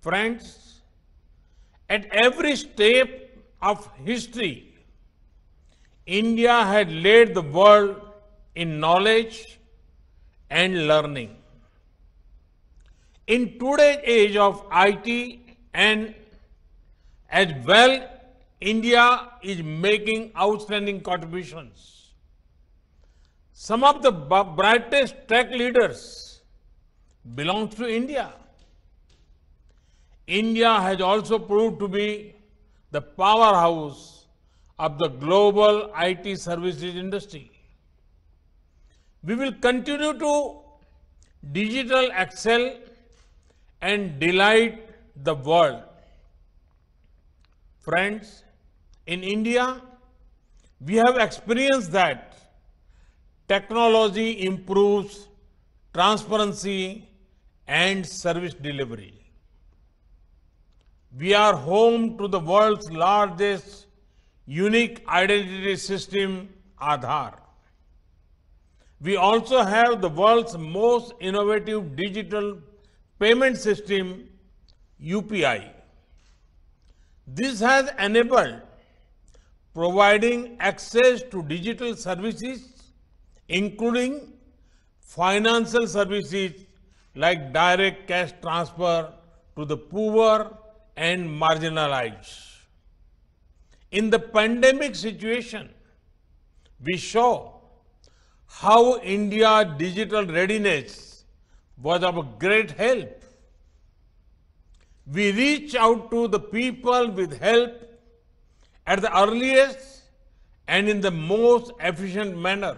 Friends, at every step of history, India had led the world in knowledge and learning. In today's age of IT and as well, India is making outstanding contributions. Some of the brightest tech leaders belong to India. India has also proved to be the powerhouse of the global IT services industry. We will continue to digital excel and delight the world. Friends, in India, we have experienced that technology improves transparency and service delivery we are home to the world's largest unique identity system, Aadhaar. We also have the world's most innovative digital payment system, UPI. This has enabled providing access to digital services, including financial services like direct cash transfer to the poor and marginalized. In the pandemic situation, we saw how India's digital readiness was of great help. We reach out to the people with help at the earliest and in the most efficient manner.